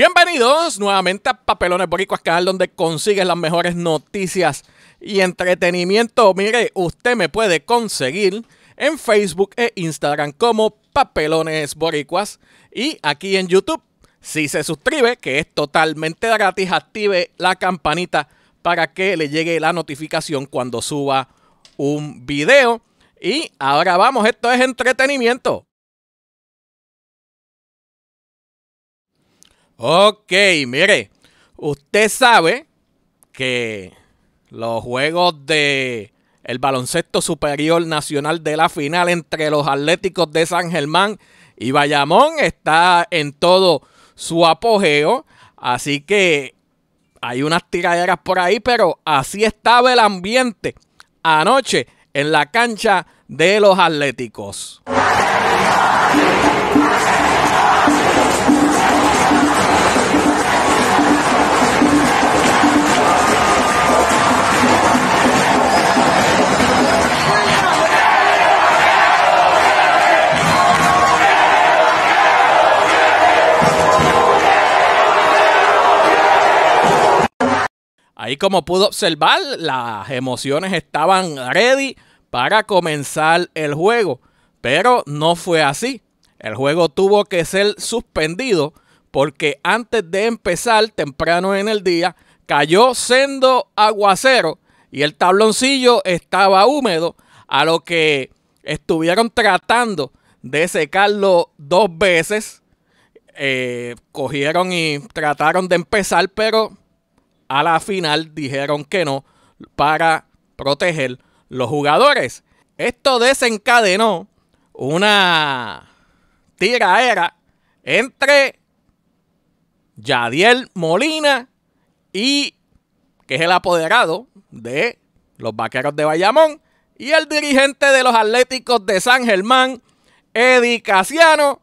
Bienvenidos nuevamente a Papelones Boricuas, canal donde consigues las mejores noticias y entretenimiento. Mire, usted me puede conseguir en Facebook e Instagram como Papelones Boricuas y aquí en YouTube. Si se suscribe, que es totalmente gratis, active la campanita para que le llegue la notificación cuando suba un video. Y ahora vamos, esto es entretenimiento. Ok, mire, usted sabe que los juegos de baloncesto superior nacional de la final entre los Atléticos de San Germán y Bayamón está en todo su apogeo, así que hay unas tiraderas por ahí, pero así estaba el ambiente anoche en la cancha de los Atléticos. y como pudo observar, las emociones estaban ready para comenzar el juego, pero no fue así. El juego tuvo que ser suspendido porque antes de empezar temprano en el día cayó sendo aguacero y el tabloncillo estaba húmedo, a lo que estuvieron tratando de secarlo dos veces. Eh, cogieron y trataron de empezar, pero a la final dijeron que no para proteger los jugadores. Esto desencadenó una tiraera entre Yadiel Molina y que es el apoderado de los Vaqueros de Bayamón y el dirigente de los Atléticos de San Germán, Eddie Casiano.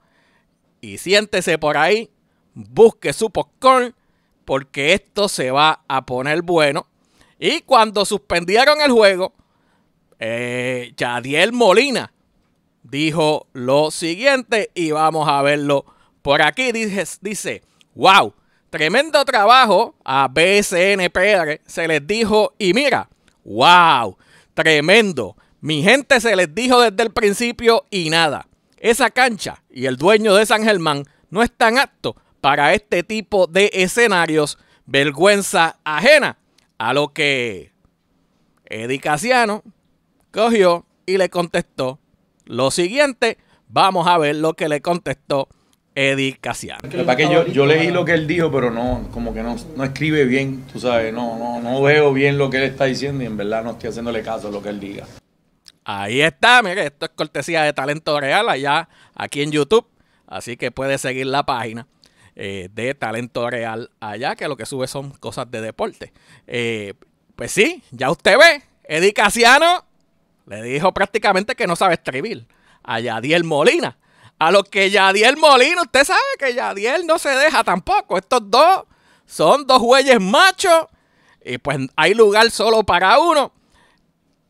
Y siéntese por ahí, busque su popcorn porque esto se va a poner bueno. Y cuando suspendieron el juego, eh, Yadiel Molina dijo lo siguiente y vamos a verlo por aquí. Dice, dice wow, tremendo trabajo a BSNPR, se les dijo y mira, wow, tremendo. Mi gente se les dijo desde el principio y nada. Esa cancha y el dueño de San Germán no están aptos para este tipo de escenarios, vergüenza ajena. A lo que Eddie Casiano cogió y le contestó lo siguiente. Vamos a ver lo que le contestó Eddie Casiano. Para que yo, leí lo que él dijo, pero no, como que no, escribe bien, tú sabes, no, no, no veo bien lo que él está diciendo y en verdad no estoy haciéndole caso a lo que él diga. Ahí está, mire, esto es cortesía de Talento Real allá aquí en YouTube, así que puedes seguir la página. Eh, de talento real allá, que lo que sube son cosas de deporte. Eh, pues sí, ya usted ve, Eddie Casiano le dijo prácticamente que no sabe escribir a Yadiel Molina. A lo que Yadiel Molina, usted sabe que Yadiel no se deja tampoco. Estos dos son dos güeyes machos y pues hay lugar solo para uno.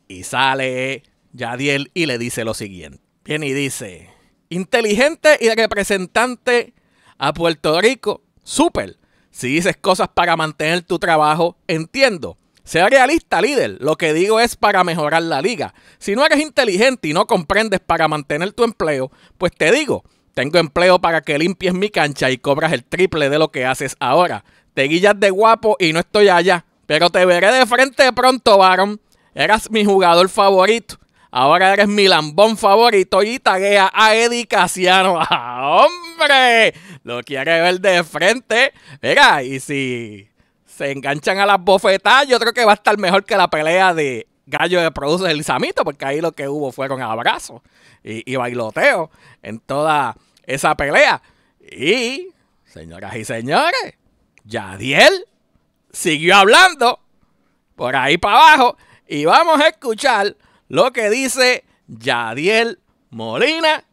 Y sale Yadiel y le dice lo siguiente. Viene y dice, inteligente y representante a Puerto Rico, súper. Si dices cosas para mantener tu trabajo, entiendo. Sea realista, líder. Lo que digo es para mejorar la liga. Si no eres inteligente y no comprendes para mantener tu empleo, pues te digo, tengo empleo para que limpies mi cancha y cobras el triple de lo que haces ahora. Te guillas de guapo y no estoy allá. Pero te veré de frente pronto, varón. Eras mi jugador favorito. Ahora eres mi lambón favorito y taguea a Eddie Casiano. ¡Ah, ¡Hombre! Lo quiere ver de frente. Mira, y si se enganchan a las bofetadas, yo creo que va a estar mejor que la pelea de Gallo de Produce el Samito, porque ahí lo que hubo fueron abrazos y, y en toda esa pelea. Y, señoras y señores, Yadiel siguió hablando por ahí para abajo y vamos a escuchar lo que dice Yadiel Molina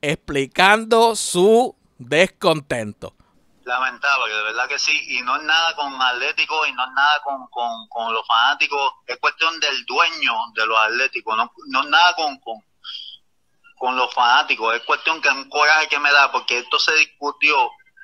explicando su descontento. Lamentable, de verdad que sí, y no es nada con Atlético y no es nada con, los fanáticos, es cuestión del dueño de los Atléticos, no, es nada con, con, los fanáticos, es cuestión que es un coraje que me da, porque esto se discutió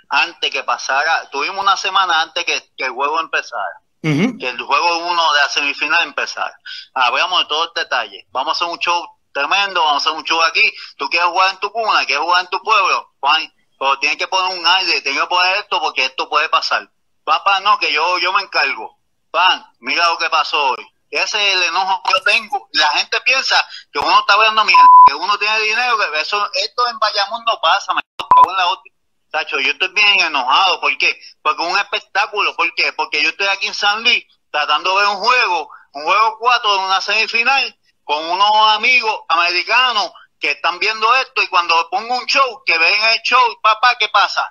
antes que pasara, tuvimos una semana antes que, el juego empezara, que el juego uno de la semifinal empezara, hablamos ah, de todos el detalle, vamos a hacer un show tremendo, vamos a hacer un show aquí, tú quieres jugar en tu cuna, quieres jugar en tu pueblo, Juan pero tienen que poner un aire, tengo que poner esto porque esto puede pasar. Papá, no, que yo, yo me encargo. Pan, mira lo que pasó hoy. Ese es el enojo que yo tengo. La gente piensa que uno está hablando mierda, que uno tiene dinero, que eso, esto en Bayamón no pasa, me Tacho, yo estoy bien enojado, ¿por qué? Porque es un espectáculo, ¿por qué? Porque yo estoy aquí en San Luis tratando de ver un juego, un juego 4 de una semifinal, con unos amigos americanos que están viendo esto y cuando pongo un show, que ven el show, papá, ¿qué pasa?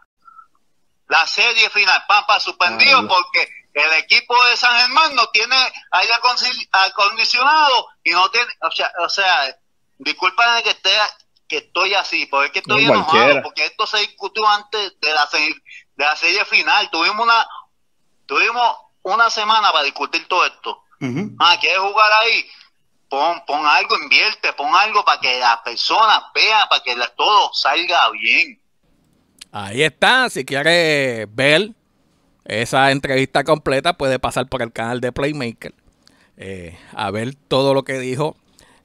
La serie final, papá, suspendido porque el equipo de San Germán no tiene aire acondicionado y no tiene, o sea, o sea, disculpen que esté que estoy así, porque estoy enojado, porque esto se discutió antes de la serie, de la serie final, tuvimos una tuvimos una semana para discutir todo esto. Ah, ¿quieres jugar ahí? Pon, pon algo, invierte, pon algo para que la persona vea, para que todo salga bien. Ahí está, si quiere ver esa entrevista completa, puede pasar por el canal de Playmaker eh, a ver todo lo que dijo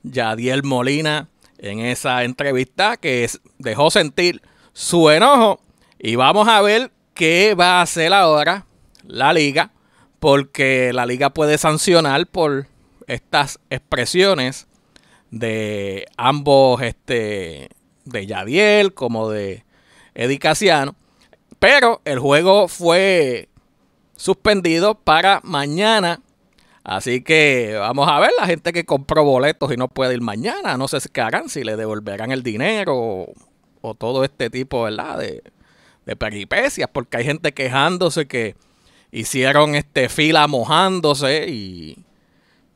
Yadiel Molina en esa entrevista que dejó sentir su enojo. Y vamos a ver qué va a hacer ahora la liga, porque la liga puede sancionar por estas expresiones de ambos, este, de Yadiel como de Eddie Pero el juego fue suspendido para mañana. Así que vamos a ver la gente que compró boletos y no puede ir mañana. No sé qué harán, si le devolverán el dinero o, todo este tipo, ¿verdad? De, de peripecias, porque hay gente quejándose que hicieron este fila mojándose y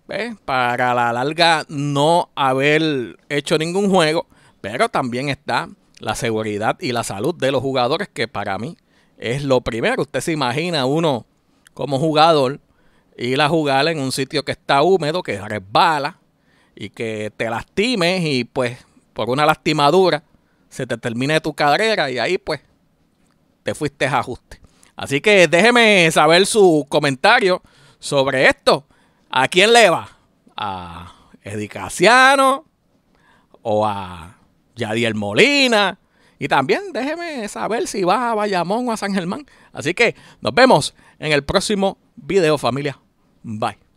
pues, para la larga no haber hecho ningún juego, pero también está la seguridad y la salud de los jugadores, que para mí es lo primero. Usted se imagina uno como jugador ir a jugar en un sitio que está húmedo, que resbala y que te lastimes y pues por una lastimadura se te termine tu carrera y ahí pues te fuiste a ajuste. Así que déjeme saber su comentario sobre esto. ¿A quién le va? ¿A Edicaciano o a Yadiel Molina? Y también déjeme saber si va a Bayamón o a San Germán. Así que nos vemos en el próximo video, familia. Bye.